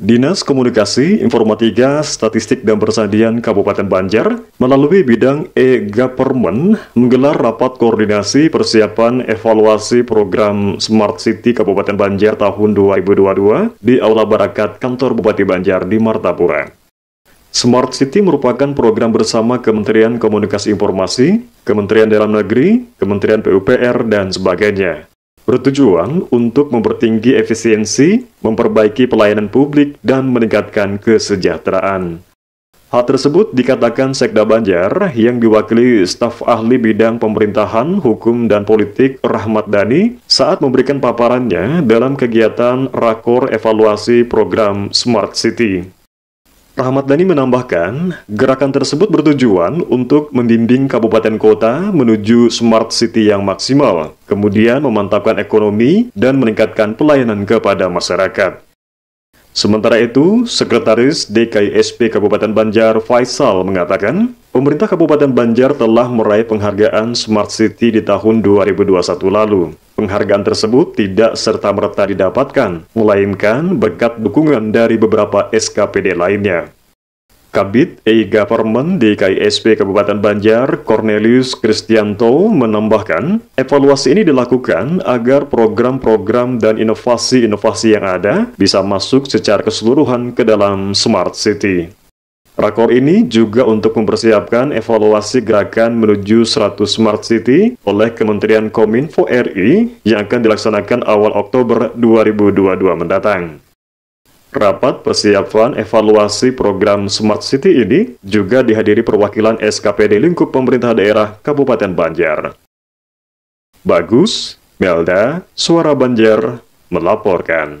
Dinas Komunikasi, Informatika, Statistik dan Persandian Kabupaten Banjar melalui bidang e-government menggelar rapat koordinasi persiapan evaluasi program Smart City Kabupaten Banjar tahun 2022 di Aula Barakat Kantor Bupati Banjar di Martapura. Smart City merupakan program bersama Kementerian Komunikasi Informasi, Kementerian Dalam Negeri, Kementerian PUPR, dan sebagainya bertujuan untuk mempertinggi efisiensi, memperbaiki pelayanan publik, dan meningkatkan kesejahteraan. Hal tersebut dikatakan Sekda Banjar yang diwakili staf ahli bidang pemerintahan, hukum, dan politik Rahmat Dani saat memberikan paparannya dalam kegiatan Rakor Evaluasi Program Smart City. Rahmat Dhani menambahkan, gerakan tersebut bertujuan untuk membimbing kabupaten kota menuju smart city yang maksimal, kemudian memantapkan ekonomi dan meningkatkan pelayanan kepada masyarakat. Sementara itu, Sekretaris DKISP Kabupaten Banjar Faisal mengatakan, pemerintah Kabupaten Banjar telah meraih penghargaan Smart City di tahun 2021 lalu. Penghargaan tersebut tidak serta-merta didapatkan, melainkan berkat dukungan dari beberapa SKPD lainnya. Kabit E-Government KISP Kabupaten Banjar, Cornelius Kristianto, menambahkan, evaluasi ini dilakukan agar program-program dan inovasi-inovasi yang ada bisa masuk secara keseluruhan ke dalam Smart City. Rakor ini juga untuk mempersiapkan evaluasi gerakan menuju 100 Smart City oleh Kementerian Kominfo RI yang akan dilaksanakan awal Oktober 2022 mendatang. Rapat persiapan evaluasi program Smart City ini juga dihadiri perwakilan SKPD lingkup pemerintah daerah Kabupaten Banjar. Bagus, Melda, Suara Banjar, melaporkan.